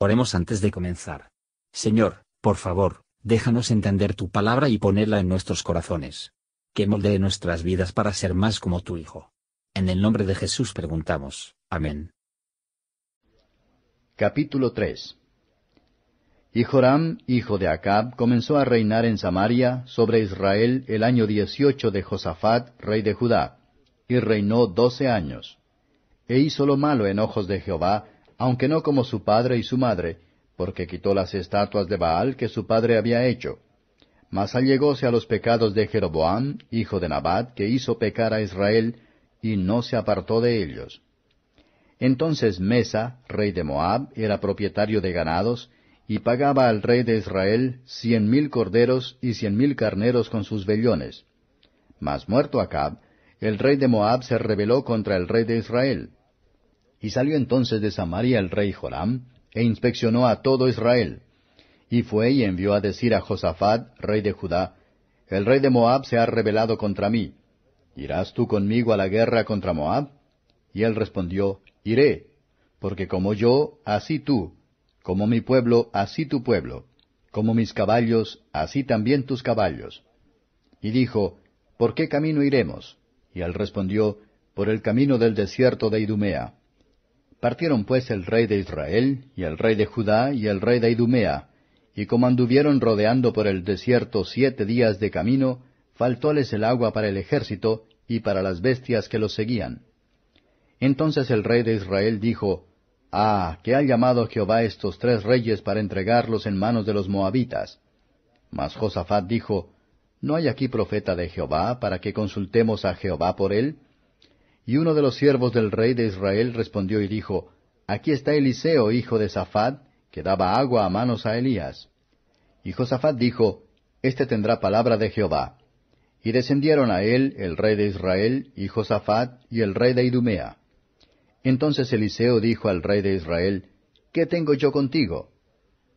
Oremos antes de comenzar. Señor, por favor, déjanos entender tu palabra y ponerla en nuestros corazones. Que moldee nuestras vidas para ser más como tu Hijo. En el nombre de Jesús preguntamos. Amén. Capítulo 3 Y Joram, hijo de Acab, comenzó a reinar en Samaria sobre Israel el año dieciocho de Josafat, rey de Judá, y reinó doce años. E hizo lo malo en ojos de Jehová, aunque no como su padre y su madre, porque quitó las estatuas de Baal que su padre había hecho. Mas allegóse a los pecados de Jeroboam, hijo de Nabat, que hizo pecar a Israel, y no se apartó de ellos. Entonces Mesa, rey de Moab, era propietario de ganados, y pagaba al rey de Israel cien mil corderos y cien mil carneros con sus vellones. Mas muerto Acab, el rey de Moab se rebeló contra el rey de Israel, y salió entonces de Samaria el rey Joram, e inspeccionó a todo Israel. Y fue y envió a decir a Josafat, rey de Judá, El rey de Moab se ha rebelado contra mí. ¿Irás tú conmigo a la guerra contra Moab? Y él respondió, Iré, porque como yo, así tú, como mi pueblo, así tu pueblo, como mis caballos, así también tus caballos. Y dijo, ¿Por qué camino iremos? Y él respondió, Por el camino del desierto de Idumea. Partieron pues el rey de Israel, y el rey de Judá, y el rey de Idumea, y como anduvieron rodeando por el desierto siete días de camino, faltóles el agua para el ejército y para las bestias que los seguían. Entonces el rey de Israel dijo, Ah, que ha llamado Jehová estos tres reyes para entregarlos en manos de los moabitas. Mas Josafat dijo, ¿No hay aquí profeta de Jehová para que consultemos a Jehová por él? Y uno de los siervos del rey de Israel respondió y dijo, Aquí está Eliseo, hijo de Safat, que daba agua a manos a Elías. Y Josafat dijo, Este tendrá palabra de Jehová. Y descendieron a él el rey de Israel, y Josafat, y el rey de Idumea. Entonces Eliseo dijo al rey de Israel, ¿Qué tengo yo contigo?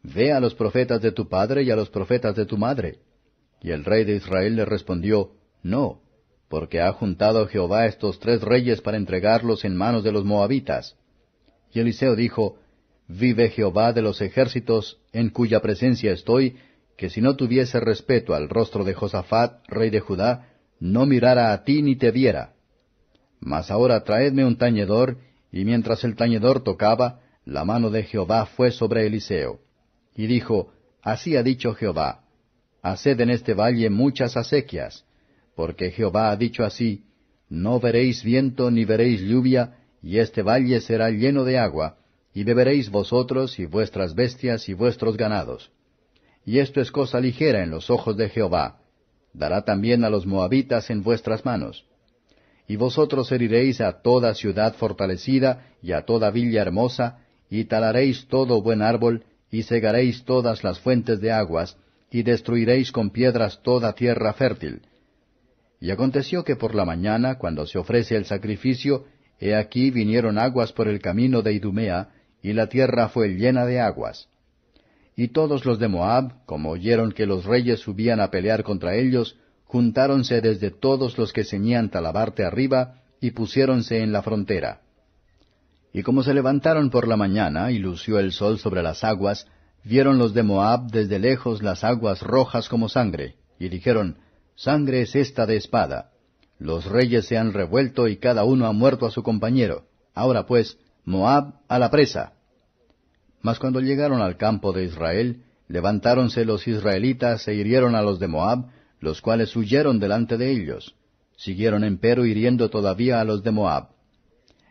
Ve a los profetas de tu padre y a los profetas de tu madre. Y el rey de Israel le respondió, No, porque ha juntado Jehová estos tres reyes para entregarlos en manos de los moabitas. Y Eliseo dijo, Vive Jehová de los ejércitos, en cuya presencia estoy, que si no tuviese respeto al rostro de Josafat, rey de Judá, no mirara a ti ni te viera. Mas ahora traedme un tañedor, y mientras el tañedor tocaba, la mano de Jehová fue sobre Eliseo. Y dijo, Así ha dicho Jehová, Haced en este valle muchas acequias, porque Jehová ha dicho así, No veréis viento ni veréis lluvia, y este valle será lleno de agua, y beberéis vosotros y vuestras bestias y vuestros ganados. Y esto es cosa ligera en los ojos de Jehová. Dará también a los moabitas en vuestras manos. Y vosotros heriréis a toda ciudad fortalecida y a toda villa hermosa, y talaréis todo buen árbol, y cegaréis todas las fuentes de aguas, y destruiréis con piedras toda tierra fértil, y aconteció que por la mañana, cuando se ofrece el sacrificio, he aquí vinieron aguas por el camino de Idumea, y la tierra fue llena de aguas. Y todos los de Moab, como oyeron que los reyes subían a pelear contra ellos, juntáronse desde todos los que ceñían talabarte arriba, y pusiéronse en la frontera. Y como se levantaron por la mañana, y lució el sol sobre las aguas, vieron los de Moab desde lejos las aguas rojas como sangre, y dijeron, Sangre es esta de espada. Los reyes se han revuelto y cada uno ha muerto a su compañero. Ahora pues, Moab a la presa. Mas cuando llegaron al campo de Israel, levantáronse los israelitas e hirieron a los de Moab, los cuales huyeron delante de ellos. Siguieron empero hiriendo todavía a los de Moab.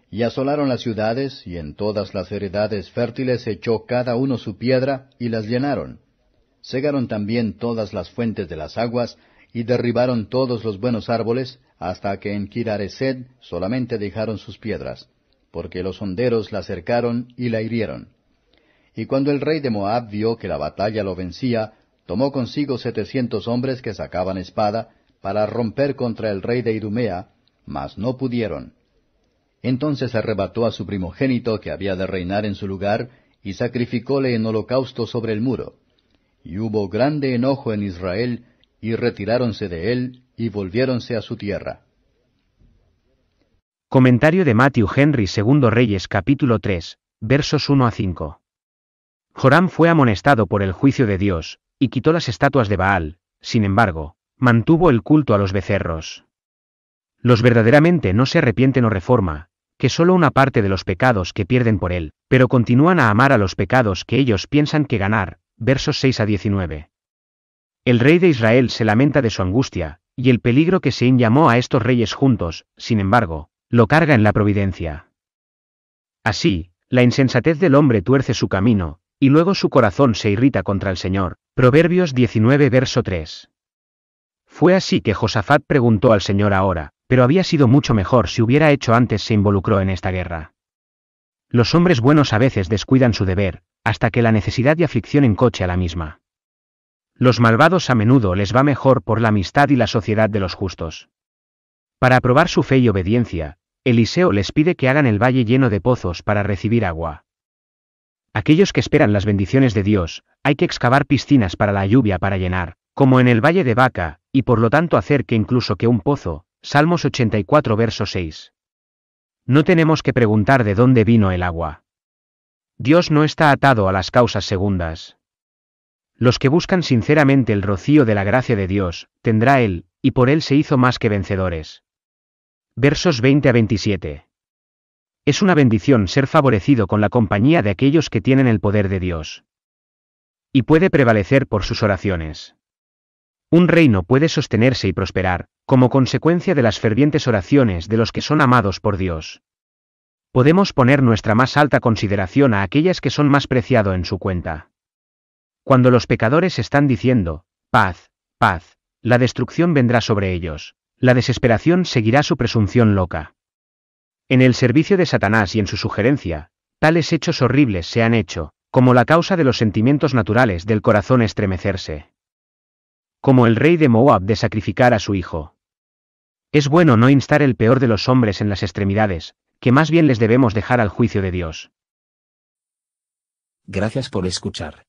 Y asolaron las ciudades, y en todas las heredades fértiles echó cada uno su piedra, y las llenaron. Cegaron también todas las fuentes de las aguas, y derribaron todos los buenos árboles, hasta que en Kirareced solamente dejaron sus piedras, porque los honderos la cercaron y la hirieron. Y cuando el rey de Moab vio que la batalla lo vencía, tomó consigo setecientos hombres que sacaban espada, para romper contra el rey de Idumea, mas no pudieron. Entonces arrebató a su primogénito que había de reinar en su lugar, y sacrificóle en holocausto sobre el muro. Y hubo grande enojo en Israel, y retiráronse de él, y volviéronse a su tierra. Comentario de Matthew Henry II Reyes capítulo 3, versos 1 a 5. Joram fue amonestado por el juicio de Dios, y quitó las estatuas de Baal, sin embargo, mantuvo el culto a los becerros. Los verdaderamente no se arrepienten o reforma, que solo una parte de los pecados que pierden por él, pero continúan a amar a los pecados que ellos piensan que ganar, versos 6 a 19. El rey de Israel se lamenta de su angustia, y el peligro que se llamó a estos reyes juntos, sin embargo, lo carga en la providencia. Así, la insensatez del hombre tuerce su camino, y luego su corazón se irrita contra el Señor. Proverbios 19 verso 3. Fue así que Josafat preguntó al Señor ahora, pero había sido mucho mejor si hubiera hecho antes se involucró en esta guerra. Los hombres buenos a veces descuidan su deber, hasta que la necesidad y aflicción encoche a la misma los malvados a menudo les va mejor por la amistad y la sociedad de los justos. Para probar su fe y obediencia, Eliseo les pide que hagan el valle lleno de pozos para recibir agua. Aquellos que esperan las bendiciones de Dios, hay que excavar piscinas para la lluvia para llenar, como en el valle de Vaca, y por lo tanto hacer que incluso que un pozo, Salmos 84 verso 6. No tenemos que preguntar de dónde vino el agua. Dios no está atado a las causas segundas. Los que buscan sinceramente el rocío de la gracia de Dios, tendrá Él, y por Él se hizo más que vencedores. Versos 20 a 27. Es una bendición ser favorecido con la compañía de aquellos que tienen el poder de Dios. Y puede prevalecer por sus oraciones. Un reino puede sostenerse y prosperar, como consecuencia de las fervientes oraciones de los que son amados por Dios. Podemos poner nuestra más alta consideración a aquellas que son más preciado en su cuenta. Cuando los pecadores están diciendo, paz, paz, la destrucción vendrá sobre ellos, la desesperación seguirá su presunción loca. En el servicio de Satanás y en su sugerencia, tales hechos horribles se han hecho, como la causa de los sentimientos naturales del corazón estremecerse. Como el rey de Moab de sacrificar a su hijo. Es bueno no instar el peor de los hombres en las extremidades, que más bien les debemos dejar al juicio de Dios. Gracias por escuchar.